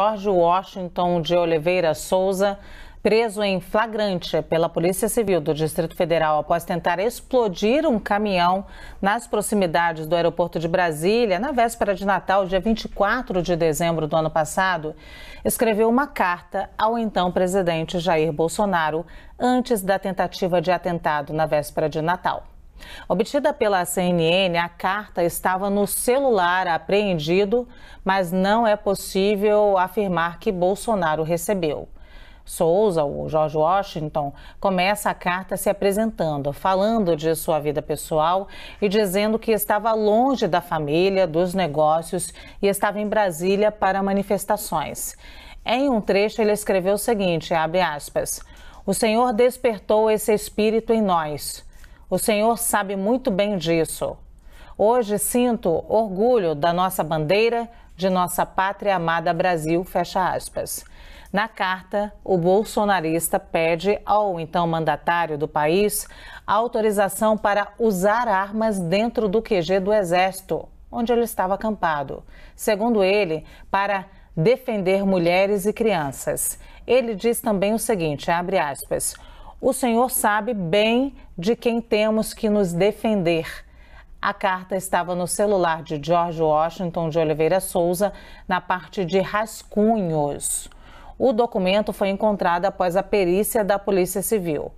Jorge Washington de Oliveira Souza, preso em flagrante pela Polícia Civil do Distrito Federal após tentar explodir um caminhão nas proximidades do aeroporto de Brasília na véspera de Natal, dia 24 de dezembro do ano passado, escreveu uma carta ao então presidente Jair Bolsonaro antes da tentativa de atentado na véspera de Natal. Obtida pela CNN, a carta estava no celular apreendido, mas não é possível afirmar que Bolsonaro recebeu. Souza, o George Washington, começa a carta se apresentando, falando de sua vida pessoal e dizendo que estava longe da família, dos negócios e estava em Brasília para manifestações. Em um trecho, ele escreveu o seguinte: abre aspas. O Senhor despertou esse espírito em nós. O Senhor sabe muito bem disso. Hoje sinto orgulho da nossa bandeira, de nossa pátria amada Brasil, fecha aspas. Na carta, o bolsonarista pede ao então mandatário do país autorização para usar armas dentro do QG do Exército, onde ele estava acampado. Segundo ele, para defender mulheres e crianças. Ele diz também o seguinte, abre aspas: o Senhor sabe bem de quem temos que nos defender. A carta estava no celular de George Washington de Oliveira Souza, na parte de rascunhos. O documento foi encontrado após a perícia da Polícia Civil.